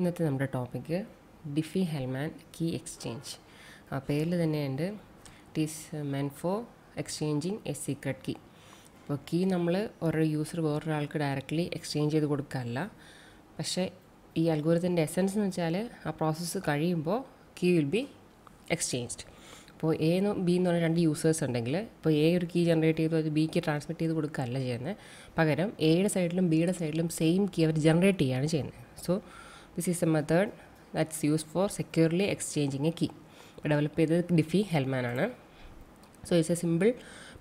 ഇന്നത്തെ നമ്മുടെ topic Diffie Hellman key exchange ആ പേരിൽ തന്നെയുണ്ട് it is meant for exchanging a secret key അപ്പോൾ കീ നമ്മൾ ഓരോ യൂസർ വേറൊരാൾക്ക് ഡയറക്റ്റ്ലി എക്സ്ചേഞ്ച് ചെയ്ത് കൊടുക്കല്ല പക്ഷേ ഈ അൽഗോരത്തിൻ്റെ എസൻസ് എന്ന് വെച്ചാൽ ആ പ്രോസസ്സ് കഴിയുമ്പോൾ കീ വിൽ ബി എക്സ്ചേഞ്ച്ഡ് ഇപ്പോൾ എ ബി എന്ന് പറഞ്ഞ രണ്ട് യൂസേഴ്സ് ഉണ്ടെങ്കിൽ ഇപ്പോൾ എ ഒരു കീ ജനറേറ്റ് ചെയ്തു അത് ബിക്ക് ട്രാൻസ്മിറ്റ് ചെയ്ത് കൊടുക്കുകയല്ല ചെയ്യുന്നത് പകരം എയുടെ സൈഡിലും ബിയുടെ സൈഡിലും സെയിം കീ അവർ ജനറേറ്റ് ചെയ്യുകയാണ് ചെയ്യുന്നത് so this is a method that's use for securely exchanging a key develop ചെയ്തത് ഡിഫി ഹെൽമാൻ ആണ് so it's a simple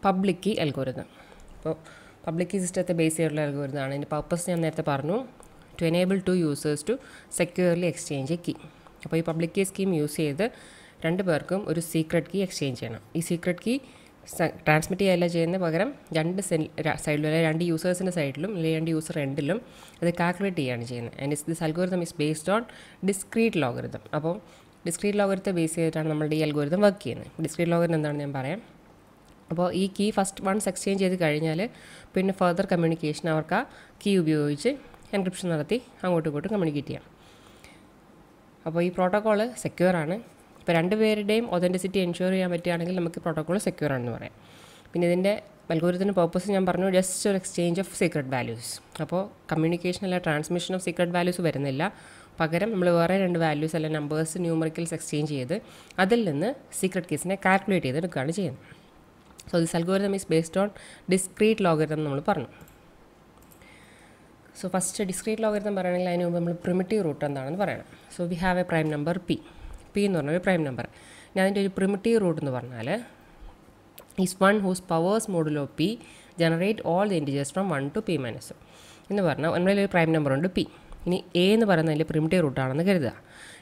public key algorithm അപ്പോൾ പബ്ലിക് കീ സിസ്റ്റത്തെ ബേസ് ചെയ്തിട്ടുള്ള അൽഗോരിതം ആണ് അതിൻ്റെ പർപ്പസ് ഞാൻ നേരത്തെ പറഞ്ഞു to enable to users to securely exchange a key അപ്പോൾ ഈ പബ്ലിക് കീ സ്കീം യൂസ് ചെയ്ത് രണ്ട് പേർക്കും ഒരു സീക്രട്ട് കീ എക്സ്ചേഞ്ച് ചെയ്യണം ഈ സീക്രട്ട് കീ ട്രാൻസ്മിറ്റ് ചെയ്യല്ല ചെയ്യുന്നത് പകരം രണ്ട് സൈഡിലും അല്ലെങ്കിൽ രണ്ട് യൂസേഴ്സിൻ്റെ സൈഡിലും അല്ലെങ്കിൽ രണ്ട് യൂസർ എൻഡിലും അത് കാൽക്കുലേറ്റ് ചെയ്യുകയാണ് ചെയ്യുന്നത് and is this algorithm is based on discrete logarithm അപ്പോൾ ഡിസ്ക്രീറ്റ് ലോഗരിത്തെ ബേസ് ചെയ്തിട്ടാണ് നമ്മുടെ ഈ അൽഗോരിതം വർക്ക് ചെയ്യുന്നത് ഡിസ്ക്രീറ്റ് ലോഗരിതം എന്താണെന്ന് ഞാൻ പറയാം അപ്പോൾ ഈ കീ ഫസ്റ്റ് വൺസ് എക്സ്ചേഞ്ച് ചെയ്ത് കഴിഞ്ഞാൽ പിന്നെ ഫർദർ കമ്മ്യൂണിക്കേഷൻ അവർക്ക് ആ കീ ഉപയോഗിച്ച് എൻക്രിപ്ഷൻ നടത്തി അങ്ങോട്ടും ഇങ്ങോട്ടും കമ്മ്യൂണിക്കേറ്റ് ചെയ്യാം അപ്പോൾ ഈ പ്രോട്ടോക്കോൾ സെക്യൂർ ആണ് ഇപ്പോൾ രണ്ടുപേരുടെയും ഒതൻറ്റിസിറ്റി എൻഷുർ ചെയ്യാൻ പറ്റുകയാണെങ്കിൽ നമുക്ക് പ്രോട്ടോകോൾ സെക്യൂർ ആണെന്ന് പറയാം പിന്നെ ഇതിൻ്റെ അൽഗോരിതത്തിൻ്റെ പർപ്പസ് ഞാൻ പറഞ്ഞു ജസ്റ്റ് ഒരു എക്സ്ചേഞ്ച് ഓഫ് സീക്രട്ട് വാല്യൂസ് അപ്പോൾ കമ്മ്യൂണിക്കേഷൻ അല്ല ട്രാൻസ്മിഷൻ ഓഫ് സീക്രട്ട് വാല്യൂസ് വരുന്നില്ല പകരം നമ്മൾ വേറെ രണ്ട് വാല്യൂസ് അല്ല നമ്പേഴ്സ് ന്യൂമറിക്കൽസ് എക്സ്ചേഞ്ച് ചെയ്ത് അതിൽ നിന്ന് സീക്രട്ട് കേസിനെ കാൽക്കുലേറ്റ് ചെയ്തെടുക്കുകയാണ് ചെയ്യുന്നത് so this algorithm is based on discrete logarithm നമ്മൾ പറഞ്ഞു സോ ഫസ്റ്റ് ഡിസ്ക്രീറ്റ് ലോഗരിതം പറയുകയാണെങ്കിൽ അതിന് മുമ്പ് നമ്മൾ പ്രിമിറ്റീവ് റൂട്ട് എന്താണെന്ന് പറയണം so we have a prime number P P എന്ന് പറഞ്ഞ ഒരു പ്രൈം നമ്പർ ഞാൻ അതിൻ്റെ ഒരു പ്രിമിറ്റീവ് റൂട്ട് എന്ന് പറഞ്ഞാൽ is one whose powers modulo P generate all the integers from one to P minus എന്ന് പറഞ്ഞാൽ നമ്മളിൽ ഒരു പ്രൈം നമ്പർ ഉണ്ട് പി ഇനി എ എന്ന് പറയുന്നത് അതിൻ്റെ പ്രിമിറ്റീവ് റൂട്ടാണെന്ന് കരുതുക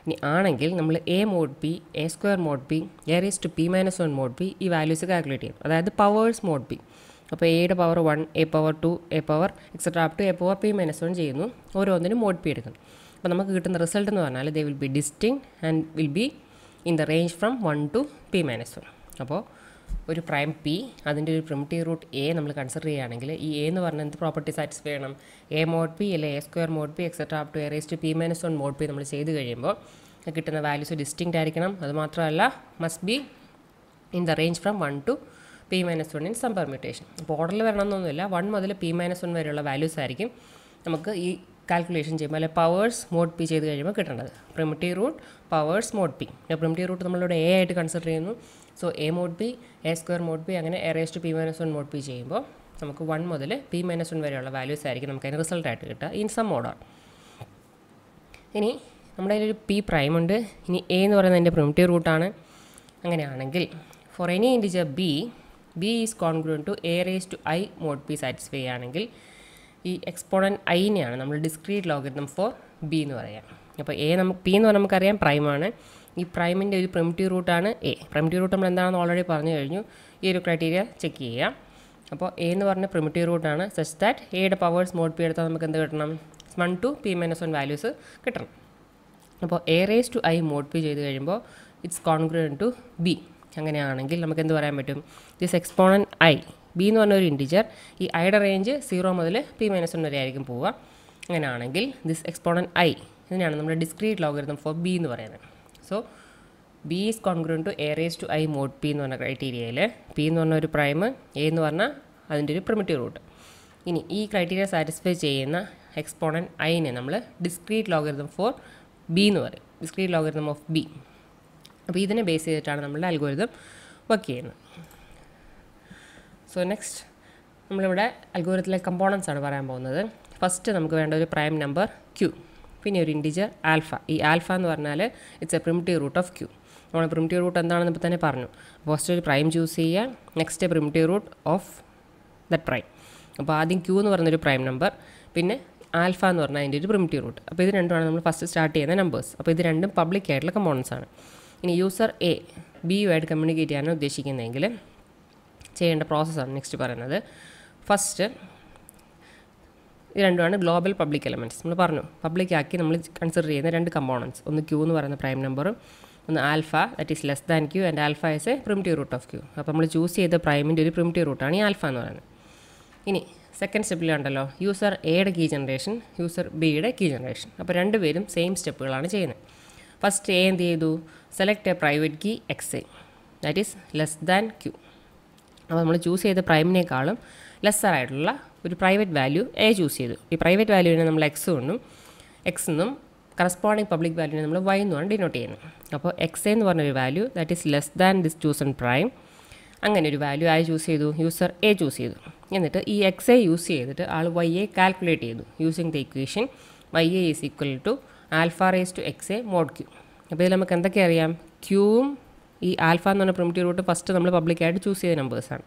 ഇനി ആണെങ്കിൽ നമ്മൾ A mod P A square mod P A raise to P minus one mod P ഈ വാല്യൂസ് കാൽക്കുലേറ്റ് ചെയ്യും അതായത് പവേഴ്സ് മോഡ് പി അപ്പോൾ എയുടെ power one A power two A power et cetera up to A power P minus one ചെയ്യുന്നു ഓരോന്നിനും mod P എടുക്കുന്നു അപ്പോൾ നമുക്ക് കിട്ടുന്ന റിസൾട്ട് എന്ന് പറഞ്ഞാൽ they will be distinct and will be in the range from one to P minus one അപ്പോൾ ഒരു പ്രൈം പി അതിൻ്റെ ഒരു പ്രിമിറ്റീവ് റൂട്ട് എ നമ്മൾ കൺസിഡർ ചെയ്യുകയാണെങ്കിൽ ഈ എ എന്ന് പറഞ്ഞാൽ എന്ത് പ്രോപ്പർട്ടി സാറ്റിസ്ഫൈ ചെയ്യണം എ മോഡ് പി അല്ലെ A square mod P etcetera up to A raise to P minus one mod P നമ്മൾ ചെയ്ത് കഴിയുമ്പോൾ കിട്ടുന്ന വാല്യൂസ് ഡിസ്റ്റിങ് ആയിരിക്കണം അതുമാത്രമല്ല must be in the range from one to P minus one in some permutation അപ്പോൾ ഓർഡറിൽ വരണമെന്നൊന്നുമില്ല one മുതൽ പി മൈനസ് വൺ വരെയുള്ള വാല്യൂസ് ആയിരിക്കും നമുക്ക് ഈ കാൽക്കുലേഷൻ ചെയ്യുമ്പോൾ അല്ലെ പവേഴ്സ് മോഡ് പി ചെയ്ത് കഴിയുമ്പോൾ കിട്ടേണ്ടത് primitive root powers mod P primitive root നമ്മളിവിടെ എ ആയിട്ട് കൺസിഡർ ചെയ്യുന്നു so A mod P A square mod P അങ്ങനെ A raised P minus one mod P ചെയ്യുമ്പോൾ നമുക്ക് വൺ മുതൽ പി മൈനസ് വൺ വരെയുള്ള വാല്യൂസ് ആയിരിക്കും നമുക്ക് അതിന് റിസൾട്ട് ആയിട്ട് കിട്ടുക ഇൻ സം ഓർഡർ ഇനി നമ്മുടെ അതിലൊരു പി പ്രൈം ഉണ്ട് ഇനി എ എന്ന് പറയുന്നത് എൻ്റെ പ്രിമിറ്റീവ് റൂട്ടാണ് അങ്ങനെയാണെങ്കിൽ for any integer B B is congruent to A raise to I mod P satisfy ആണെങ്കിൽ ഈ എക്സ്പോണൻ ഐനെയാണ് നമ്മൾ ഡിസ്ക്രീറ്റ് ലോഗരിതം ഫോർ ബി എന്ന് പറയാം അപ്പോൾ എ നമുക്ക് പി എന്ന് പറഞ്ഞാൽ നമുക്കറിയാം പ്രൈമാണ് ഈ പ്രൈമിൻ്റെ ഒരു പ്രിമിറ്റീവ് റൂട്ടാണ് എ പ്രിമിറ്റീവ് റൂട്ട് നമ്മൾ എന്താണെന്ന് ഓൾറെഡി പറഞ്ഞു കഴിഞ്ഞു ഈ ഒരു ക്രൈറ്റീരിയ ചെക്ക് ചെയ്യാം അപ്പോൾ എ എന്ന് പറഞ്ഞ പ്രിമിറ്റീവ് റൂട്ടാണ് സച്ച് ദാറ്റ് എയുടെ പവേഴ്സ് മോഡ് പി എടുത്താൽ നമുക്ക് എന്ത് കിട്ടണം one to P minus one values കിട്ടണം അപ്പോൾ A raise to I mod P ചെയ്ത് കഴിയുമ്പോൾ ഇറ്റ്സ് കോൺഗ്രൻ ടു ബി അങ്ങനെയാണെങ്കിൽ നമുക്ക് എന്ത് പറയാൻ പറ്റും ദിസ് എക്സ്പോണൻ ഐ ബി എന്ന് പറഞ്ഞ ഒരു ഇൻറ്റിജർ ഈ ഐയുടെ റേഞ്ച് സീറോ മുതൽ പി മൈനസ് വൺ വരെ ആയിരിക്കും പോവുക അങ്ങനെയാണെങ്കിൽ ദിസ് എക്സ്പോണൻ ഐ ഇതിനാണ് നമ്മുടെ ഡിസ്ക്രീറ്റ് ലോഗരിതം ഫോർ ബി എന്ന് പറയുന്നത് so B is congruent to A raise to I mod P എന്ന് പറഞ്ഞ ക്രൈറ്റീരിയയിൽ പി എന്ന് പറഞ്ഞ ഒരു പ്രൈം എ എന്ന് പറഞ്ഞാൽ അതിൻ്റെ ഒരു പ്രിമിറ്റീവ് റൂട്ട് ഇനി ഈ ക്രൈറ്റീരിയ സാറ്റിസ്ഫൈ ചെയ്യുന്ന എക്സ്പോണൻ ഐനെ നമ്മൾ ഡിസ്ക്രീറ്റ് ലോഗരിതം ഫോർ ബി എന്ന് പറയും ഡിസ്ക്രീറ്റ് ലോഗരിതം ഓഫ് ബി അപ്പോൾ ഇതിനെ ബേസ് ചെയ്തിട്ടാണ് നമ്മുടെ അൽഗോരിതം വർക്ക് ചെയ്യുന്നത് സോ നെക്സ്റ്റ് നമ്മളിവിടെ അൽഗോരിത്തിലെ കമ്പോണൻസ് ആണ് പറയാൻ പോകുന്നത് ഫസ്റ്റ് നമുക്ക് വേണ്ട ഒരു പ്രൈം നമ്പർ ക്യൂ പിന്നെ ഒരു ഇൻഡിജർ ആൽഫ ഈ ആൽഫ എന്ന് പറഞ്ഞാൽ it's a primitive root of Q നമ്മൾ പ്രിമിറ്റീവ് റൂട്ട് എന്താണെന്ന് ഇപ്പോൾ തന്നെ പറഞ്ഞു ഫസ്റ്റ് ഒരു പ്രൈം ചൂസ് ചെയ്യുക next primitive root of that prime അപ്പോൾ ആദ്യം ക്യൂ എന്ന് പറഞ്ഞൊരു പ്രൈം നമ്പർ പിന്നെ ആൽഫ എന്ന് പറഞ്ഞാൽ അതിൻ്റെ ഒരു പ്രിമിറ്റീവ് റൂട്ട് അപ്പോൾ ഇത് രണ്ടുമാണ് നമ്മൾ ഫസ്റ്റ് സ്റ്റാർട്ട് ചെയ്യുന്ന നമ്പേഴ്സ് അപ്പോൾ ഇത് രണ്ടും പബ്ലിക് ആയിട്ടുള്ള കമ്പോണൻസ് ആണ് ഇനി യൂസർ എ ബി യു ആയിട്ട് കമ്മ്യൂണിക്കേറ്റ് ചെയ്യാനാണ് ഉദ്ദേശിക്കുന്നതെങ്കിൽ ചെയ്യേണ്ട പ്രോസസ്സാണ് നെക്സ്റ്റ് പറയുന്നത് ഫസ്റ്റ് ഇത് രണ്ടുമാണ് ഗ്ലോബൽ പബ്ലിക് എലമെൻറ്റ്സ് നമ്മൾ പറഞ്ഞു പബ്ലിക് ആക്കി നമ്മൾ കൺസിഡർ ചെയ്യുന്ന രണ്ട് കമ്പോണൻസ് ഒന്ന് ക്യൂ എന്ന് പറയുന്ന പ്രൈം നമ്പറും ഒന്ന് alpha that is less than Q and alpha is a primitive root of Q അപ്പോൾ നമ്മൾ ചൂസ് ചെയ്ത പ്രൈമിൻ്റെ ഒരു പ്രിമിറ്റീവ് റൂട്ടാണ് ഈ ആൽഫ എന്ന് പറയുന്നത് ഇനി സെക്കൻഡ് സ്റ്റെപ്പിലുണ്ടല്ലോ യൂസർ എയുടെ കീ ജനറേഷൻ യൂസർ ബിയുടെ കീ ജനറേഷൻ അപ്പോൾ രണ്ടുപേരും സെയിം സ്റ്റെപ്പുകളാണ് ചെയ്യുന്നത് ഫസ്റ്റ് എ എന്ത് ചെയ്തു select a private key X A that is less than Q അപ്പോൾ നമ്മൾ ചൂസ് ചെയ്ത പ്രൈമിനേക്കാളും ലെസ്സറായിട്ടുള്ള ഒരു പ്രൈവറ്റ് വാല്യൂ എ ചൂസ് ചെയ്തു ഈ പ്രൈവറ്റ് വാല്യൂവിനെ നമ്മൾ എക്സ് കൊണ്ടും എക്സ് എന്നും കറസ്പോണ്ടിങ് പബ്ലിക് വാല്യൂവിനെ നമ്മൾ വൈ എന്നുമാണ് ഡിനോട്ട് ചെയ്യുന്നത് അപ്പോൾ എക്സ് എന്ന് പറഞ്ഞൊരു value that is less than this chosen prime അങ്ങനെ ഒരു വാല്യൂ ആയി ചൂസ് ചെയ്തു യൂസർ എ ചൂസ് ചെയ്തു എന്നിട്ട് ഈ എക്സ് എ യൂസ് ചെയ്തിട്ട് ആൾ വൈ എ കാൽക്കുലേറ്റ് ചെയ്തു using the equation Y A is equal to alpha raise to X A mod Q അപ്പോൾ ഇതിൽ നമുക്ക് എന്തൊക്കെ അറിയാം ക്യൂവും ഈ ആൽഫ എന്ന് പറഞ്ഞ പ്രിമിറ്റീവ് റൂട്ട് ഫസ്റ്റ് നമ്മൾ പബ്ലിക്കായിട്ട് ചൂസ് ചെയ്ത നമ്പേഴ്സാണ്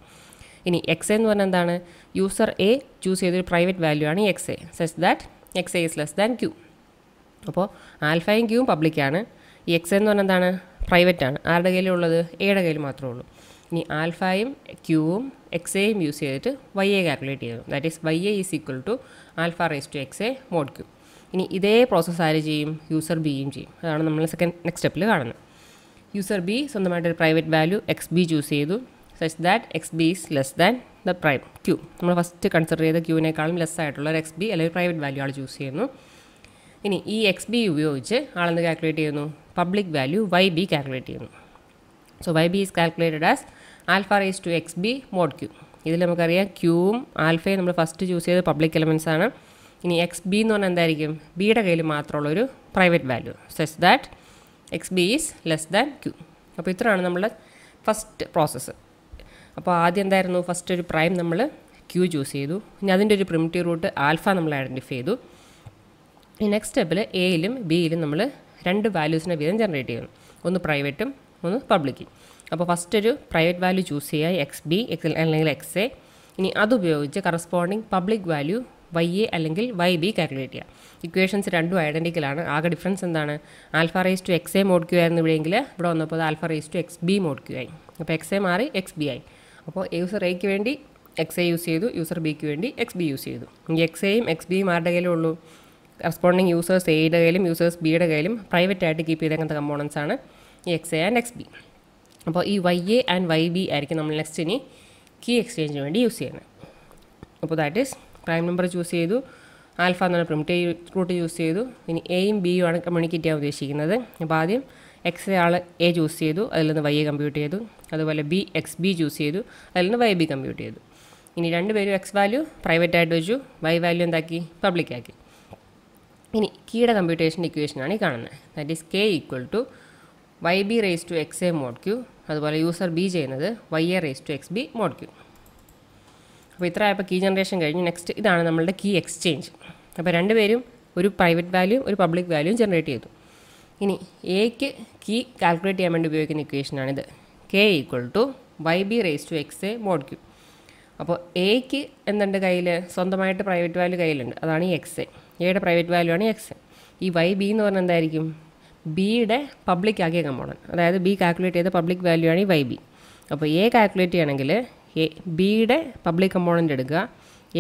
ഇനി എക്സ് എന്ന് പറഞ്ഞാൽ എന്താണ് യൂസർ എ ചൂസ് ചെയ്തൊരു പ്രൈവറ്റ് വാല്യൂ ആണ് ഈ X A such that X A is less than Q അപ്പോൾ ആൽഫയും ക്യൂവും പബ്ലിക്കാണ് ഈ എക്സ് എന്ന് പറഞ്ഞാൽ എന്താണ് പ്രൈവറ്റ് ആണ് ആരുടെ കയ്യിലുള്ളത് എയുടെ കയ്യിൽ മാത്രമേ ഉള്ളൂ ഇനി ആൽഫയും ക്യൂവും എക്സ് എയും യൂസ് ചെയ്തിട്ട് വൈ എ കാൽക്കുലേറ്റ് ചെയ്യുന്നു that is Y A is equal to alpha raise to X A mod Q ഇനി ഇതേ പ്രോസസ്സ് ആര് ചെയ്യും യൂസർ ബിയും ചെയ്യും അതാണ് നമ്മൾ സെക്കൻഡ് നെക്സ്റ്റ് സ്റ്റെപ്പിൽ കാണുന്നത് യൂസർ ബി ഒരു private value X B choose ചെയ്തു such that X B is less than the prime Q നമ്മൾ ഫസ്റ്റ് കൺസിഡർ ചെയ്ത ക്യൂവിനേക്കാളും ലെസ് ആയിട്ടുള്ള ഒരു എക്സ് ബി അല്ലെങ്കിൽ പ്രൈവറ്റ് വാല്യൂ ആൾ ചൂസ് ചെയ്യുന്നു ഇനി ഈ എക്സ് ബി ഉപയോഗിച്ച് ആളെന്ന് കാൽക്കുലേറ്റ് ചെയ്യുന്നു public value Y B calculate ചെയ്യുന്നു so Y B is calculated as alpha raise to X B mod Q ഇതിൽ നമുക്കറിയാം ക്യൂവും ആൽഫയും നമ്മൾ ഫസ്റ്റ് ചൂസ് ചെയ്ത് പബ്ലിക് എലമെൻസ് ആണ് ഇനി എക്സ് ബി എന്ന് പറഞ്ഞാൽ എന്തായിരിക്കും ബിയുടെ കയ്യിൽ മാത്രമുള്ളൊരു private value such that X B is less than Q അപ്പോൾ ഇത്രയാണ് നമ്മുടെ ഫസ്റ്റ് പ്രോസസ്സ് അപ്പോൾ ആദ്യം എന്തായിരുന്നു ഫസ്റ്റ് ഒരു പ്രൈം നമ്മൾ ക്യൂ ചൂസ് ചെയ്തു ഇനി അതിൻ്റെ ഒരു പ്രിമിറ്റീവ് റൂട്ട് ആൽഫ നമ്മൾ ഐഡൻറ്റിഫൈ ചെയ്തു ഈ നെക്സ്റ്റ് സ്റ്റെപ്പിൽ എയിലും ബിയിലും നമ്മൾ രണ്ട് വാല്യൂസിനെ വീതം ജനറേറ്റ് ചെയ്യുന്നു ഒന്ന് പ്രൈവറ്റും ഒന്ന് പബ്ലിക്കും അപ്പോൾ ഫസ്റ്റ് ഒരു പ്രൈവറ്റ് വാല്യൂ ചൂസ് ചെയ്യുക എക്സ് ബി എക്സ് അല്ലെങ്കിൽ എക്സ് എ ഇനി അതുപയോഗിച്ച് corresponding public value Y A അല്ലെങ്കിൽ വൈ ബി കാൽക്കുലേറ്റ് ചെയ്യുക ഇക്വേഷൻസ് രണ്ടും ഐഡൻറ്റിക്കലാണ് ആകെ ഡിഫറൻസ് എന്താണ് alpha raise to X A mod Q ആയിരുന്നു ഇവിടെയെങ്കിൽ ഇവിടെ വന്നപ്പോൾ alpha raise to X B mod Q ആയി അപ്പോൾ എക്സ് എ മാറി എക്സ് ബി ആയി അപ്പോൾ യൂസർ എയ്ക്ക് വേണ്ടി എക്സ് എ യൂസ് ചെയ്തു യൂസർ ബിക്ക് വേണ്ടി എക്സ് ബി യൂസ് ചെയ്തു ഈ എക്സ് എയും എക്സ് ബിയും ആരുടെ കയ്യിലേ ഉള്ളൂ കറസ്പോണ്ടിങ് യൂസേഴ്സ് എയുടെ കയ്യിലും യൂസേഴ്സ് ബിയുടെ കയ്യിലും പ്രൈവറ്റ് ആയിട്ട് കീപ്പ് ചെയ്തേക്കുന്ന കമ്പോണൻസ് ആണ് ഈ X A and X B അപ്പോൾ ഈ Y A and Y B ആയിരിക്കും നമ്മൾ നെക്സ്റ്റ് ഇനി കീ എക്സ്ചേഞ്ചിന് വേണ്ടി യൂസ് ചെയ്യുന്നത് അപ്പോൾ that is prime number choose ചെയ്തു ആൽഫ എന്ന് പറഞ്ഞ പ്രിമിറ്റീവ് റൂട്ട് ചൂസ് ചെയ്തു ഇനി എയും ബിയും ആണ് കമ്മ്യൂണിക്കേറ്റ് ചെയ്യാൻ ഉദ്ദേശിക്കുന്നത് അപ്പോൾ ആദ്യം എക്സ് ആൾ എ ചൂസ് ചെയ്തു അതിൽ നിന്ന് വൈ കമ്പ്യൂട്ട് ചെയ്തു അതുപോലെ ബി എക്സ് ബി ചൂസ് ചെയ്തു അതിൽ നിന്ന് വൈ ബി കമ്പ്യൂട്ട് ചെയ്തു ഇനി രണ്ടുപേരും എക്സ് വാല്യൂ പ്രൈവറ്റ് ആയിട്ട് വെച്ചു വൈ വാല്യൂ എന്താക്കി പബ്ലിക് ആക്കി ഇനി കീയുടെ കമ്പ്യൂട്ടേഷൻ ഇക്വേഷനാണ് ഈ കാണുന്നത് that is K equal to Y B raise to X A mod Q അതുപോലെ യൂസർ ബി ചെയ്യുന്നത് Y A raise to X B mod Q അപ്പോൾ ആയപ്പോൾ കീ ജനറേഷൻ കഴിഞ്ഞു നെക്സ്റ്റ് ഇതാണ് നമ്മളുടെ കീ എക്സ്ചേഞ്ച് അപ്പോൾ രണ്ടുപേരും ഒരു പ്രൈവറ്റ് വാല്യൂ ഒരു പബ്ലിക് വാല്യൂ ജനറേറ്റ് ചെയ്തു ഇനി എക്ക് കീ കാൽക്കുലേറ്റ് ചെയ്യാൻ വേണ്ടി ഉപയോഗിക്കുന്ന ഇക്വേഷനാണിത് K equal to Y B raise to X A mod Q അപ്പോൾ എക്ക് എന്തുണ്ട് കയ്യിൽ സ്വന്തമായിട്ട് പ്രൈവറ്റ് വാല്യൂ കയ്യിലുണ്ട് അതാണ് ഈ എക്സ് എ എയുടെ പ്രൈവറ്റ് വാല്യൂ ആണ് എക്സ് എ ഈ വൈ ബി എന്ന് പറഞ്ഞാൽ എന്തായിരിക്കും ബിയുടെ പബ്ലിക് ആക്കിയ കമ്പോണൻ അതായത് ബി കാൽക്കുലേറ്റ് ചെയ്ത പബ്ലിക് വാല്യൂ ആണ് ഈ വൈ ബി അപ്പോൾ എ കാൽക്കുലേറ്റ് ചെയ്യണമെങ്കിൽ എ ബിയുടെ പബ്ലിക് കമ്പോണൻ്റ് എടുക്കുക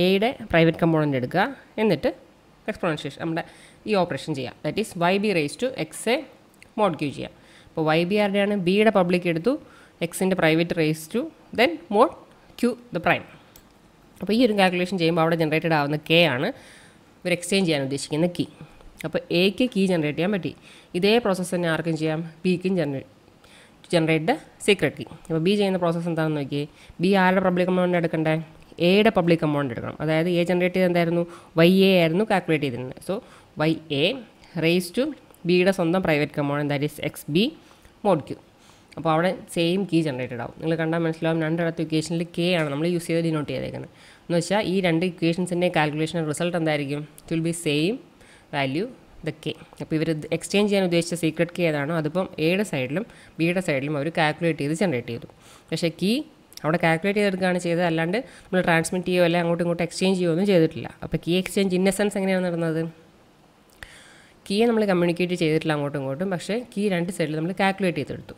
എയുടെ പ്രൈവറ്റ് കമ്പോണൻ്റ് എടുക്കുക എന്നിട്ട് എക്സ്പ്രൊണൻഷിയേഷൻ നമ്മുടെ ഈ ഓപ്പറേഷൻ ചെയ്യുക that is Y B raise to X A mod Q ചെയ്യുക അപ്പോൾ വൈ ബി ആണ് ബിയുടെ പബ്ലിക് എടുത്തു എക്സിൻ്റെ private raise to then mod Q the prime അപ്പോൾ ഈ ഒരു കാൽക്കുലേഷൻ ചെയ്യുമ്പോൾ അവിടെ ജനറേറ്റഡ് ആവുന്ന കെ ആണ് ഇവർ എക്സ്ചേഞ്ച് ചെയ്യാൻ ഉദ്ദേശിക്കുന്ന കീ അപ്പോൾ എക്ക് കീ ജനറേറ്റ് ചെയ്യാൻ പറ്റി ഇതേ പ്രോസസ്സ് തന്നെ ആർക്കും ചെയ്യാം ബിക്കും generate to generate the secret key അപ്പോൾ ബി ചെയ്യുന്ന പ്രോസസ്സ് എന്താണെന്ന് നോക്കി ബി ആരുടെ പബ്ലിക് എമൗണ്ട് എടുക്കണ്ടേ എയുടെ പബ്ലിക് എമൗണ്ട് എടുക്കണം അതായത് എ ജനറേറ്റ് ചെയ്ത് എന്തായിരുന്നു വൈ എ ആയിരുന്നു കാൽക്കുലേറ്റ് ചെയ്തിരുന്നത് so Y A raise to ബിയുടെ സ്വന്തം private component that is X B mod Q അപ്പോൾ അവിടെ സെയിം കീ ജനറേറ്റഡ് ആവും നിങ്ങൾ കണ്ടാൽ മനസ്സിലാവും രണ്ടിടത്ത് ഇക്വേഷനിൽ കെ ആണ് നമ്മൾ യൂസ് ചെയ്ത് ഡിനോട്ട് ചെയ്തേക്കുന്നത് എന്ന് വെച്ചാൽ ഈ രണ്ട് ഇക്വേഷൻസിൻ്റെ കാൽക്കുലേഷൻ റിസൾട്ട് എന്തായിരിക്കും it will be same value the K അപ്പോൾ ഇവർ എക്സ്ചേഞ്ച് ചെയ്യാൻ ഉദ്ദേശിച്ച സീക്രട്ട് കീ ഏതാണോ അതിപ്പം എയുടെ സൈഡിലും ബിയുടെ സൈഡിലും അവർ കാൽക്കുലേറ്റ് ചെയ്ത് ജനറേറ്റ് ചെയ്തു പക്ഷേ കീ അവിടെ കാൽക്കുലേറ്റ് ചെയ്തെടുക്കുകയാണ് ചെയ്തത് അല്ലാണ്ട് നമ്മൾ ട്രാൻസ്മിറ്റ് ചെയ്യുകയോ അല്ലെങ്കിൽ അങ്ങോട്ടും ഇങ്ങോട്ടും എക്സ്ചേഞ്ച് ചെയ്യുകയോ ഒന്നും ചെയ്തിട്ടില്ല അപ്പോൾ കീ എക്സ്ചേഞ്ച് സെൻസ് എങ്ങനെയാണ് നടന്നത് കീയെ നമ്മൾ കമ്മ്യൂണിക്കേറ്റ് ചെയ്തിട്ടില്ല അങ്ങോട്ടും ഇങ്ങോട്ടും പക്ഷേ കീ രണ്ട് സൈഡിൽ നമ്മൾ കാൽക്കുലേറ്റ് ചെയ്തെടുത്തു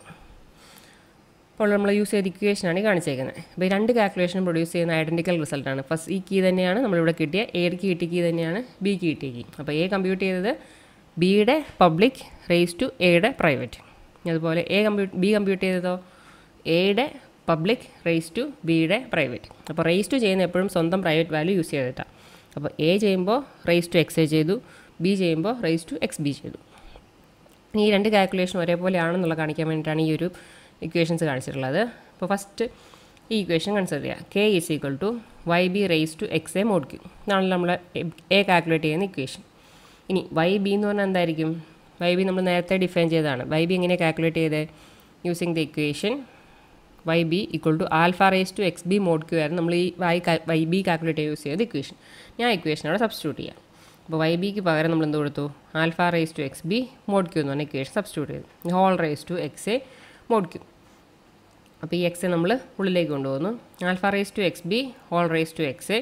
അപ്പോൾ നമ്മൾ യൂസ് ചെയ്ത ഇക്വേഷനാണ് കാണിച്ചേക്കുന്നത് അപ്പോൾ ഈ രണ്ട് കാൽക്കുലേഷൻ പ്രൊഡ്യൂസ് ചെയ്യുന്ന ഐഡൻറ്റിക്കൽ റിസൾട്ടാണ് ഫസ്റ്റ് ഈ കീ തന്നെയാണ് നമ്മളിവിടെ കിട്ടിയ എ കീ കിട്ടിയ കീ തന്നെയാണ് ബി കീ കിട്ടിയ കീ അപ്പോൾ എ കമ്പ്യൂട്ട് ചെയ്തത് ബിയുടെ പബ്ലിക് റേസ് ടു എയുടെ പ്രൈവറ്റ് അതുപോലെ എ കമ്പ്യൂട്ട് ബി കമ്പ്യൂട്ട് ചെയ്തതോ എയുടെ പബ്ലിക് റേസ് ടു ബിയുടെ പ്രൈവറ്റ് അപ്പോൾ റേസ് ടു ചെയ്യുന്ന എപ്പോഴും സ്വന്തം പ്രൈവറ്റ് വാല്യൂ യൂസ് ചെയ്തിട്ടാണ് അപ്പോൾ എ ചെയ്യുമ്പോൾ റേസ് ടു എക്സ് എ ചെയ്തു ബി ചെയ്യുമ്പോൾ റേസ് ടു എക്സ് ബി ചെയ്തു ഈ രണ്ട് കാൽക്കുലേഷൻ ഒരേപോലെയാണെന്നുള്ള കാണിക്കാൻ വേണ്ടിയിട്ടാണ് ഈ ഒരു ഇക്വേഷൻസ് കാണിച്ചിട്ടുള്ളത് അപ്പോൾ ഫസ്റ്റ് ഈ ഇക്വേഷൻ കൺസിഡർ ചെയ്യുക K is equal to Y B raise to X A mod Q എന്നാണല്ലോ നമ്മൾ എ കാൽക്കുലേറ്റ് ചെയ്യുന്ന ഇക്വേഷൻ ഇനി വൈ ബി എന്ന് പറഞ്ഞാൽ എന്തായിരിക്കും വൈ ബി നമ്മൾ നേരത്തെ ഡിഫൈൻ ചെയ്തതാണ് വൈ ബി എങ്ങനെ കാൽക്കുലേറ്റ് ചെയ്തത് using the equation Y B equal to alpha raise to X B mod Q ആയിരുന്നു നമ്മൾ ഈ വൈ വൈ ബി കാൽക്കുലേറ്റ് ചെയ്ത് യൂസ് ചെയ്ത് ഇക്വേഷൻ ഞാൻ ഇക്വേഷൻ അവിടെ സബ്സ്റ്റിറ്റ്യൂട്ട് ചെയ്യാം അപ്പോൾ വൈ ബിക്ക് പകരം നമ്മൾ എന്ത് കൊടുത്തു alpha raise to X B mod Q എന്ന് പറഞ്ഞാൽ ഇക്വേഷൻ സബ്സ്റ്റിറ്റ്യൂട്ട് ചെയ്തു whole raise to X A mod Q അപ്പോൾ ഈ എക്സ് നമ്മൾ ഉള്ളിലേക്ക് കൊണ്ടുപോകുന്നു alpha raise to X B whole raise to X A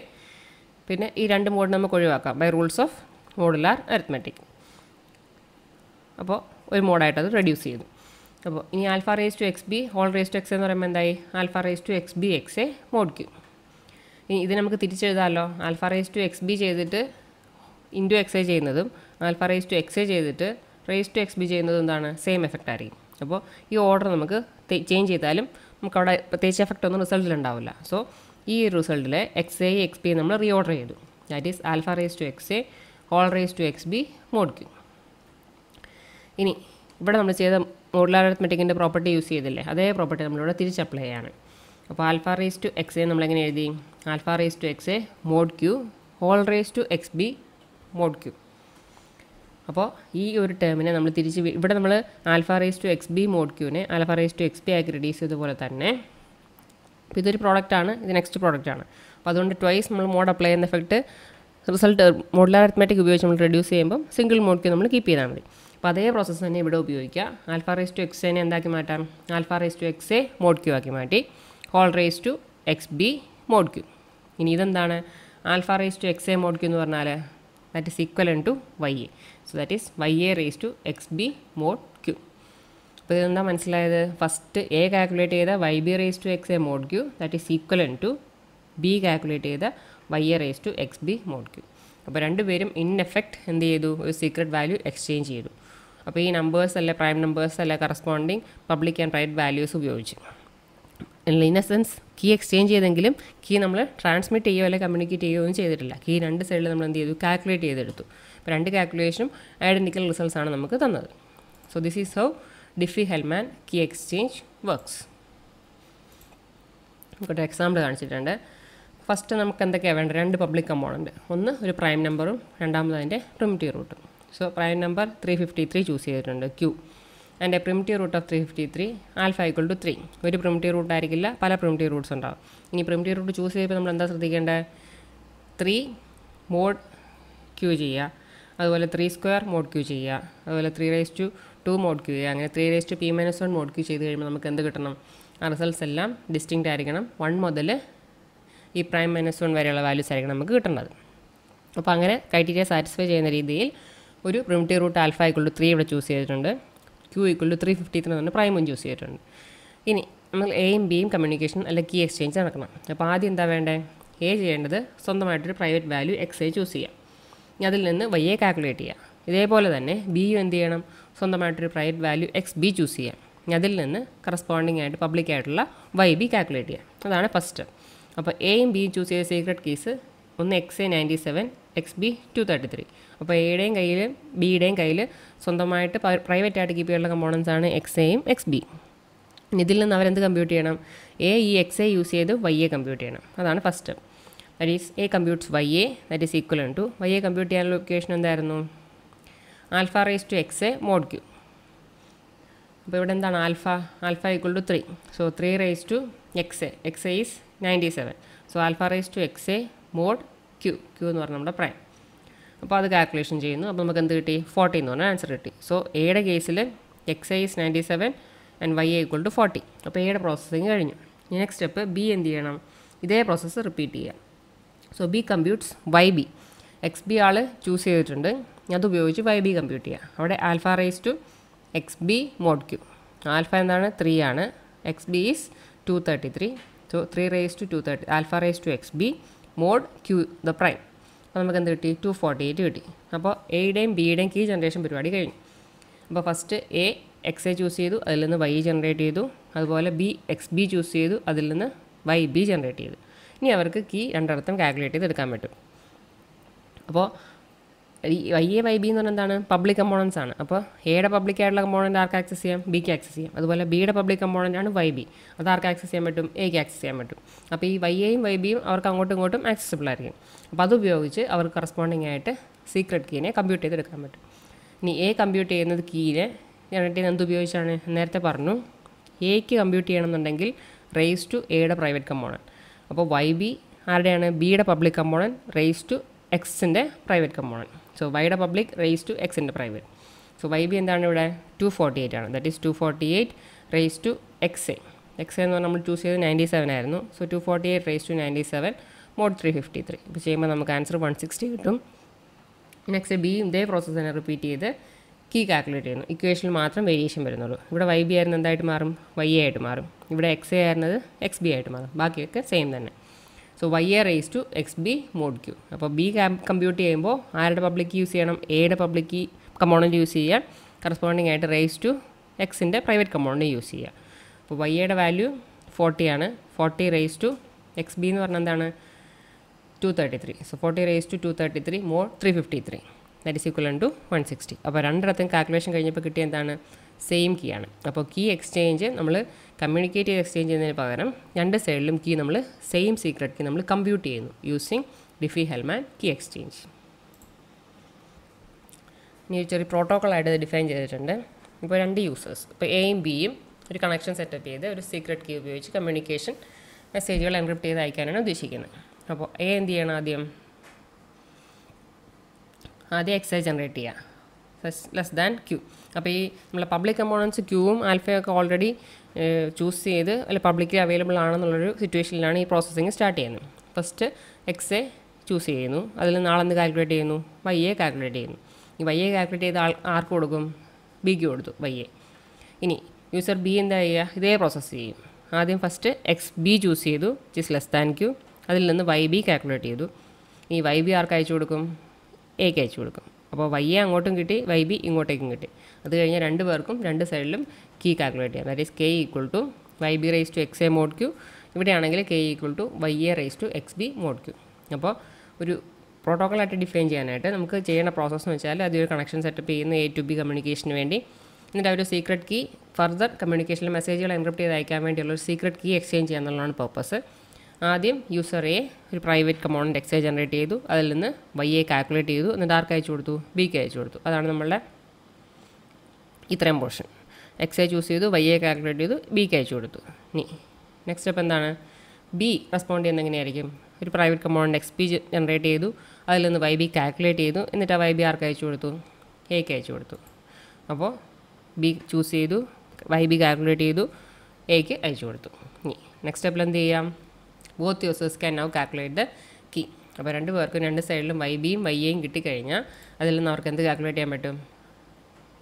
പിന്നെ ഈ രണ്ട് മോഡ് നമുക്ക് ഒഴിവാക്കാം by rules of modular arithmetic അപ്പോൾ ഒരു മോഡായിട്ട് അത് റെഡ്യൂസ് ചെയ്യുന്നു അപ്പോൾ ഇനി alpha raise to X B whole raise to X എന്ന് പറയുമ്പോൾ എന്തായി alpha raise to X B X A mod Q ഇനി ഇത് നമുക്ക് തിരിച്ചെഴുതാമല്ലോ alpha raise to X B ചെയ്തിട്ട് ഇൻറ്റു എക്സ് എ ചെയ്യുന്നതും alpha raise to X A ചെയ്തിട്ട് റേസ് ടു എക്സ് ബി ചെയ്യുന്നതും എന്താണ് സെയിം എഫക്റ്റ് ആയിരിക്കും അപ്പോൾ ഈ ഓർഡർ നമുക്ക് ചേഞ്ച് ചെയ്താലും നമുക്ക് അവിടെ പ്രത്യേകിച്ച് എഫക്റ്റ് ഒന്നും റിസൾട്ടിൽ ഉണ്ടാവില്ല സോ ഈ റിസൾട്ടിൽ എക്സ് എ എക്സ് ബി നമ്മൾ റീ ഓർഡർ ചെയ്തു that is alpha raise to X A whole raise to X B mod Q ഇനി ഇവിടെ നമ്മൾ ചെയ്ത മോഡുലാർ അരിത്മെറ്റിക്കിൻ്റെ പ്രോപ്പർട്ടി യൂസ് ചെയ്തില്ലേ അതേ പ്രോപ്പർട്ടി നമ്മളിവിടെ തിരിച്ച് അപ്ലൈ ചെയ്യാണ് അപ്പോൾ alpha raise to X A നമ്മളെങ്ങനെ എഴുതി alpha raise to X A mod Q whole raise to X B mod Q അപ്പോൾ ഈ ഒരു ടേമിനെ നമ്മൾ തിരിച്ച് ഇവിടെ നമ്മൾ alpha raise to X B mod ക്യൂവിനെ alpha raise to X B ആക്കി റെഡ്യൂസ് ചെയ്തതുപോലെ തന്നെ അപ്പോൾ ഇതൊരു പ്രോഡക്റ്റാണ് ഇത് നെക്സ്റ്റ് പ്രോഡക്റ്റാണ് അപ്പോൾ അതുകൊണ്ട് ട്വൈസ് നമ്മൾ മോഡ് അപ്ലൈ ചെയ്യുന്ന എഫക്റ്റ് റിസൾട്ട് മോഡുലാർ അത്മാറ്റിക് ഉപയോഗിച്ച് നമ്മൾ റെഡ്യൂസ് ചെയ്യുമ്പോൾ സിംഗിൾ മോഡ് നമ്മൾ കീപ്പ് ചെയ്താൽ മതി അപ്പോൾ അതേ പ്രോസസ്സ് തന്നെ ഇവിടെ ഉപയോഗിക്കുക ആൽഫ റേസ് ടു എക്സ് എന്നെ എന്താക്കി മാറ്റാം alpha raise to X A mod Q ആക്കി മാറ്റി whole raise to X B mod Q ഇനി ഇതെന്താണ് alpha raise to X A mod Q എന്ന് പറഞ്ഞാൽ that is equivalent to Y A so that is Y A raise to X B mod Q അപ്പോൾ ഇതെന്താ മനസ്സിലായത് first A calculate ചെയ്ത Y B raise to X A mod Q that is equivalent to B calculate ചെയ്ത Y A raise to X B mod Q അപ്പോൾ രണ്ടുപേരും in effect എന്ത് ചെയ്തു ഒരു സീക്രട്ട് വാല്യൂ എക്സ്ചേഞ്ച് ചെയ്തു അപ്പോൾ ഈ നമ്പേഴ്സ് അല്ലെ പ്രൈം നമ്പേഴ്സ് അല്ലെ corresponding public and private values ഉപയോഗിച്ച് in a sense key exchange ചെയ്തെങ്കിലും കീ നമ്മൾ ട്രാൻസ്മിറ്റ് ചെയ്യുകയോ അല്ലെങ്കിൽ കമ്മ്യൂണിക്കേറ്റ് ചെയ്യുകയോ ഒന്നും ചെയ്തിട്ടില്ല കീ രണ്ട് സൈഡിൽ നമ്മൾ എന്ത് ചെയ്തു കാൽക്കുലേറ്റ് ചെയ്തെടുത്തു അപ്പോൾ രണ്ട് കാൽക്കുലേഷനും ഐഡൻറ്റിക്കൽ റിസൾട്ട്സ് ആണ് നമുക്ക് തന്നത് so this is how Diffie Hellman key exchange works നമുക്കൊരു എക്സാമ്പിൾ കാണിച്ചിട്ടുണ്ട് ഫസ്റ്റ് നമുക്ക് എന്തൊക്കെയാണ് വേണ്ടത് രണ്ട് പബ്ലിക് കമ്പോണൻറ്റ് ഒന്ന് ഒരു പ്രൈം നമ്പറും രണ്ടാമത് അതിൻ്റെ പ്രിമിറ്റീവ് റൂട്ടും so prime number three fifty three choose ചെയ്തിട്ടുണ്ട് ക്യൂ അതിൻ്റെ primitive root of three fifty three alpha equal to three ഒരു പ്രിമിറ്റീവ് റൂട്ട് ആയിരിക്കില്ല പല പ്രിമിറ്റീവ് റൂട്ട്സ് ഉണ്ടാകും ഇനി പ്രിമിറ്റീവ് റൂട്ട് ചൂസ് ചെയ്യുമ്പോൾ നമ്മൾ എന്താ ശ്രദ്ധിക്കേണ്ടത് ത്രീ മോഡ് ക്യൂ ചെയ്യുക അതുപോലെ ത്രീ സ്ക്വയർ മോഡ് ക്യൂ ചെയ്യുക അതുപോലെ three raise to two mod Q ചെയ്യുക അങ്ങനെ three raise to P minus one mod Q ചെയ്ത് കഴിയുമ്പോൾ നമുക്ക് എന്ത് കിട്ടണം ആ റിസൾട്ട്സ് എല്ലാം ഡിസ്റ്റിങ്റ്റ് ആയിരിക്കണം വൺ മുതൽ ഈ പ്രൈം മൈനസ് വൺ വരെയുള്ള വാല്യൂസ് ആയിരിക്കും നമുക്ക് കിട്ടേണ്ടത് അപ്പോൾ അങ്ങനെ ക്രൈറ്റീരിയ സാറ്റിസ്ഫൈ ചെയ്യുന്ന രീതിയിൽ ഒരു primitive root alpha equal to three ഇവിടെ ചൂസ് ചെയ്തിട്ടുണ്ട് Q equal to three fifty three തന്നെ പ്രൈമും ചൂസ് ചെയ്തിട്ടുണ്ട് ഇനി നമ്മൾ എയും ബിയും കമ്മ്യൂണിക്കേഷൻ അല്ലെങ്കിൽ കീ എക്സ്ചേഞ്ച് നടക്കണം അപ്പോൾ ആദ്യം എന്താ വേണ്ടേ എ ചെയ്യേണ്ടത് സ്വന്തമായിട്ടൊരു private value X I choose ചെയ്യാം ഇനി അതിൽ നിന്ന് വൈയെ കാൽക്കുലേറ്റ് ചെയ്യാം ഇതേപോലെ തന്നെ ബിയും എന്ത് ചെയ്യണം സ്വന്തമായിട്ടൊരു private value X B choose ചെയ്യാം അതിൽ നിന്ന് കറസ്പോണ്ടിങ് ആയിട്ട് പബ്ലിക് ആയിട്ടുള്ള വൈ ബി കാൽക്കുലേറ്റ് ചെയ്യാം അതാണ് ഫസ്റ്റ് സ്റ്റെപ്പ് അപ്പോൾ എയും ബിയും ചൂസ് ചെയ്ത സീക്രട്ട് കീസ് ഒന്ന് X A ninety seven X B two thirty three അപ്പോൾ എയുടെയും കയ്യിൽ ബിയുടെയും കയ്യിൽ സ്വന്തമായിട്ട് പ്രൈവറ്റ് ആയിട്ട് കീപ്പ് ചെയ്യാനുള്ള കമ്പോണൻസ് ആണ് എക്സ് എയും എക്സ് ബി ഇതിൽ നിന്ന് അവരെന്ത് കമ്പ്യൂട്ട് ചെയ്യണം എ ഈ എക്സ് എ യൂസ് ചെയ്ത് വൈ എ കമ്പ്യൂട്ട് ചെയ്യണം അതാണ് first that is A computes Y A that is equal to Y A compute ചെയ്യാനുള്ള ഇക്വേഷൻ എന്തായിരുന്നു alpha raise to X A mod Q അപ്പോൾ ഇവിടെ എന്താണ് alpha alpha equal to three so three raise to X A X is ninety seven so alpha raise to X A mod Q Q എന്ന് പറഞ്ഞാൽ നമ്മുടെ prime അപ്പോൾ അത് calculation ചെയ്യുന്നു അപ്പോൾ നമുക്ക് എന്ത് കിട്ടി ഫോർട്ടി എന്ന് പറഞ്ഞാൽ ആൻസർ കിട്ടി സോ എയുടെ കേസിൽ X I is ninety seven and Y A equal to forty അപ്പോൾ എയുടെ പ്രോസസ്സിങ് കഴിഞ്ഞു നെക്സ്റ്റ് സ്റ്റെപ്പ് ബി എന്ത് ചെയ്യണം ഇതേ പ്രോസസ്സ് റിപ്പീറ്റ് ചെയ്യാം so B computes Y B X B ആൾ ചൂസ് ചെയ്തിട്ടുണ്ട് അതുപയോഗിച്ച് വൈ ബി കമ്പ്യൂട്ട് ചെയ്യാം അവിടെ alpha raise to X B mod Q alpha എന്താണ് ത്രീ ആണ് X B is two thirty three so three raise to two thirty alpha raise to X B mod Q the prime അപ്പോൾ നമുക്ക് എന്ത് കിട്ടി to forty eight കിട്ടി അപ്പോൾ എയുടെയും ബിയുടെയും key generation പരിപാടി കഴിഞ്ഞു അപ്പോൾ first A X A choose ചെയ്തു അതിൽ നിന്ന് വൈ ജനറേറ്റ് ചെയ്തു അതുപോലെ ബി എക്സ് ബി ചൂസ് ചെയ്തു അതിൽ നിന്ന് വൈ ബി ജനറേറ്റ് ചെയ്തു ഇനി അവർക്ക് കീ രണ്ടിടത്തും കാൽക്കുലേറ്റ് ചെയ്ത് എടുക്കാൻ പറ്റും അപ്പോൾ ഈ ഐ എ വൈ ബി എന്ന് പറഞ്ഞാൽ എന്താണ് പബ്ലിക് കമ്പോണൻസ് ആണ് അപ്പോൾ എയുടെ പബ്ലിക് ആയിട്ടുള്ള കമ്പോണൻറ്റ് ആർക്ക് ആക്സസ് ചെയ്യാം ബിക്ക് ആക്സസ് ചെയ്യാം അതുപോലെ ബിയുടെ പബ്ലിക് കമ്പോണൻ്റ് ആണ് വൈ ബി അത് ആർക്ക് ആക്സസ് ചെയ്യാൻ പറ്റും എക്ക് ആക്സസ് ചെയ്യാൻ പറ്റും അപ്പോൾ ഈ വൈ എയും വൈ ബിയും അവർക്ക് അങ്ങോട്ടും ഇങ്ങോട്ടും ആക്സസിബിൾ ആയിരിക്കും അപ്പോൾ അത് ഉപയോഗിച്ച് അവർക്ക് കറസ്പോണ്ടിങ് ആയിട്ട് സീക്രട്ട് കീനെ കമ്പ്യൂട്ട് ചെയ്തെടുക്കാൻ പറ്റും ഇനി എ കമ്പ്യൂട്ട് ചെയ്യുന്നത് കീനെ ജനറേറ്റ് ചെയ്യുന്നത് എന്തുപയോഗിച്ചാണ് നേരത്തെ പറഞ്ഞു എക്ക് കമ്പ്യൂട്ട് ചെയ്യണമെന്നുണ്ടെങ്കിൽ റേസ് ടു എയുടെ പ്രൈവറ്റ് കമ്പോണൻറ്റ് അപ്പോൾ വൈ ബി ആരുടെയാണ് ബിയുടെ പബ്ലിക് കമ്പോണൻറ്റ് റേസ് ടു എക്സിൻ്റെ പ്രൈവറ്റ് കമ്പോണൻറ്റ് സോ വൈയുടെ പബ്ലിക് റേസ് ടു എക്സിൻ്റെ പ്രൈവറ്റ് സോ വൈ ബി എന്താണ് ഇവിടെ ടു ഫോർട്ടി എയ്റ്റ് ആണ് that is two forty eight raise to X A X എന്ന് പറഞ്ഞാൽ നമ്മൾ ചൂസ് ചെയ്ത് നയൻറ്റി സെവൻ ആയിരുന്നു so two forty eight raise to ninety seven mod three fifty three ഇപ്പോൾ ചെയ്യുമ്പോൾ നമുക്ക് ആൻസർ വൺ സിക്സ്റ്റി കിട്ടും നെക്സ്റ്റ് ബി ഇതേ പ്രോസസ്സ് തന്നെ റിപ്പീറ്റ് ചെയ്ത് കീ കാൽക്കുലേറ്റ് ചെയ്യുന്നു ഇക്വേഷനിൽ മാത്രം വേരിയേഷൻ വരുന്നുള്ളൂ ഇവിടെ വൈ ബി ആയിരുന്നു എന്തായിട്ട് മാറും വൈ എ ആയിട്ട് മാറും ഇവിടെ എക്സ് എ ആയിരുന്നത് എക്സ് ബി ആയിട്ട് മാറും ബാക്കിയൊക്കെ സെയിം തന്നെ so Y A raise to X B mod Q അപ്പോൾ ബി കമ്പ്യൂട്ട് ചെയ്യുമ്പോൾ ആരുടെ പബ്ലിക് യൂസ് ചെയ്യണം എയുടെ പബ്ലിക് കമ്പോണൻറ്റ് യൂസ് ചെയ്യുക കറസ്പോണ്ടിങ് ആയിട്ട് റേസ് ടു എക്സിൻ്റെ പ്രൈവറ്റ് കമ്പോണൻറ്റ് യൂസ് ചെയ്യുക അപ്പോൾ വൈ എയുടെ വാല്യൂ ഫോർട്ടിയാണ് forty raise to X B എന്ന് പറഞ്ഞാൽ എന്താണ് two thirty three so forty raise to two thirty three mod three fifty three that is equal to one sixty അപ്പോൾ രണ്ടിടത്തും കാൽക്കുലേഷൻ കഴിഞ്ഞപ്പോൾ കിട്ടിയ എന്താണ് സെയിം കീ ആണ് അപ്പോൾ കീ എക്സ്ചേഞ്ച് നമ്മൾ കമ്മ്യൂണിക്കേറ്റ് ചെയ്ത് എക്സ്ചേഞ്ച് ചെയ്യുന്നതിന് പകരം രണ്ട് സൈഡിലും കീ നമ്മൾ സെയിം സീക്രട്ട് കീ നമ്മൾ കമ്പ്യൂട്ട് ചെയ്യുന്നു using Diffie Hellman key exchange ഇനി ചെറിയ പ്രോട്ടോക്കോളായിട്ട് ആയിട്ട് ഡിഫൈൻ ചെയ്തിട്ടുണ്ട് ഇപ്പോൾ രണ്ട് യൂസേഴ്സ് ഇപ്പോൾ എയും ബിയും ഒരു കണക്ഷൻ സെറ്റപ്പ് ചെയ്ത് ഒരു സീക്രട്ട് കീ ഉപയോഗിച്ച് കമ്മ്യൂണിക്കേഷൻ മെസ്സേജുകൾ എൻക്രിപ്റ്റ് ചെയ്ത് അയക്കാനാണ് ഉദ്ദേശിക്കുന്നത് അപ്പോൾ എ എന്ത് ചെയ്യണം ആദ്യം ആദ്യം എക്സ് ആയി ജനറേറ്റ് ചെയ്യുക ലെസ് ദാൻ ക്യൂ അപ്പോൾ ഈ നമ്മളെ പബ്ലിക് കമ്പോണൻസ് ക്യൂവും ആൽഫയൊക്കെ ഓൾറെഡി ചൂസ് ചെയ്ത് അല്ലെ പബ്ലിക്കലി അവൈലബിൾ ആണെന്നുള്ളൊരു സിറ്റുവേഷനിലാണ് ഈ പ്രോസസ്സിങ് സ്റ്റാർട്ട് ചെയ്യുന്നത് ഫസ്റ്റ് എക്സ് എ ചൂസ് ചെയ്യുന്നു അതിൽ നാളെന്ന് കാൽക്കുലേറ്റ് ചെയ്യുന്നു വൈ എ കാൽക്കുലേറ്റ് ചെയ്യുന്നു ഈ വൈ എ കാൽക്കുലേറ്റ് ചെയ്ത് ആൾ ആർക്ക് കൊടുക്കും ബിക്ക് കൊടുത്തു വൈ എ ഇനി യൂസർ ബി എന്താ ചെയ്യുക ഇതേ പ്രോസസ്സ് ചെയ്യും ആദ്യം ഫസ്റ്റ് എക്സ് ബി ചൂസ് ചെയ്തു it is less than Q അതിൽ നിന്ന് വൈ ബി കാൽക്കുലേറ്റ് ചെയ്തു ഈ വൈ ബി ആർക്ക് അയച്ചു കൊടുക്കും എക്ക് അയച്ചു കൊടുക്കും അപ്പോൾ വൈ എ അങ്ങോട്ടും കിട്ടി വൈ ബി ഇങ്ങോട്ടേക്കും കിട്ടി അത് കഴിഞ്ഞാൽ രണ്ട് പേർക്കും രണ്ട് സൈഡിലും കീ കാൽക്കുലേറ്റ് ചെയ്യാം that is K equal to Y B raise to X A mod Q ഇവിടെയാണെങ്കിൽ K equal to Y A raise to X B mod Q അപ്പോൾ ഒരു പ്രോട്ടോക്കോളായിട്ട് ഡിഫൈൻ ചെയ്യാനായിട്ട് നമുക്ക് ചെയ്യേണ്ട പ്രോസസ്സ് എന്ന് വെച്ചാൽ ഒരു കണക്ഷൻ സെറ്റപ്പ് ചെയ്യുന്ന എ ടു ബി കമ്മ്യൂണിക്കേഷന് വേണ്ടി എന്നിട്ട് ഒരു സീക്രട്ട് കീ ഫർദർ കമ്മ്യൂണിക്കേഷൻ മെസ്സേജുകൾ എൻക്രിപ്റ്റ് ചെയ്ത് അയക്കാൻ വേണ്ടിയുള്ള ഒരു സീക്രട്ട് കീ എക്സ്ചേഞ്ച് ചെയ്യുക എന്നുള്ളതാണ് പർപ്പസ് ആദ്യം യൂസർ എ ഒരു പ്രൈവറ്റ് കമോണൻ്റ് എക്സ് ജനറേറ്റ് ചെയ്തു അതിൽ നിന്ന് വൈ എ കാൽക്കുലേറ്റ് ചെയ്തു എന്നിട്ട് ആർക്ക് അയച്ചു കൊടുത്തു ബി കെ അയച്ചു കൊടുത്തു അതാണ് നമ്മളുടെ ഇത്രയും പോർഷൻ എക്സ് എ ചൂസ് ചെയ്തു വൈ എ കാൽക്കുലേറ്റ് ചെയ്തു ബി കെ അയച്ചു കൊടുത്തു ഇനി നെക്സ്റ്റ് സ്റ്റെപ്പ് എന്താണ് ബി റെസ്പോണ്ട് ചെയ്യുന്ന എങ്ങനെയായിരിക്കും ഒരു private component X B generate ചെയ്തു അതിൽ നിന്ന് വൈ ബി കാൽക്കുലേറ്റ് ചെയ്തു എന്നിട്ട് ആ വൈ ബി ആർക്ക് അയച്ചു കൊടുത്തു എക്ക് അയച്ചു കൊടുത്തു അപ്പോൾ ബി ചൂസ് ചെയ്തു വൈ ബി കാൽക്കുലേറ്റ് ചെയ്തു എക്ക് അയച്ചു കൊടുത്തു ഇനി നെക്സ്റ്റ് സ്റ്റെപ്പിൽ എന്ത് ചെയ്യാം both users can now calculate the key അപ്പോൾ രണ്ട് പേർക്കും രണ്ട് സൈഡിലും വൈ ബിയും വൈ എയും കിട്ടിക്കഴിഞ്ഞാൽ അതിൽ നിന്ന് അവർക്ക് എന്ത് കാൽക്കുലേറ്റ് ചെയ്യാൻ പറ്റും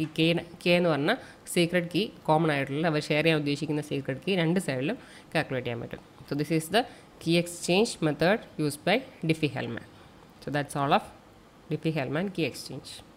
ഈ കെ കെ എന്ന് പറഞ്ഞാൽ സീക്രട്ട് കീ കോമൺ ആയിട്ടുള്ള അവർ ഷെയർ ചെയ്യാൻ ഉദ്ദേശിക്കുന്ന സീക്രട്ട് കീ രണ്ട് സൈഡിലും കാൽക്കുലേറ്റ് ചെയ്യാൻ പറ്റും so this is the key exchange method use by Diffie Hellman so that's all of Diffie Hellman key exchange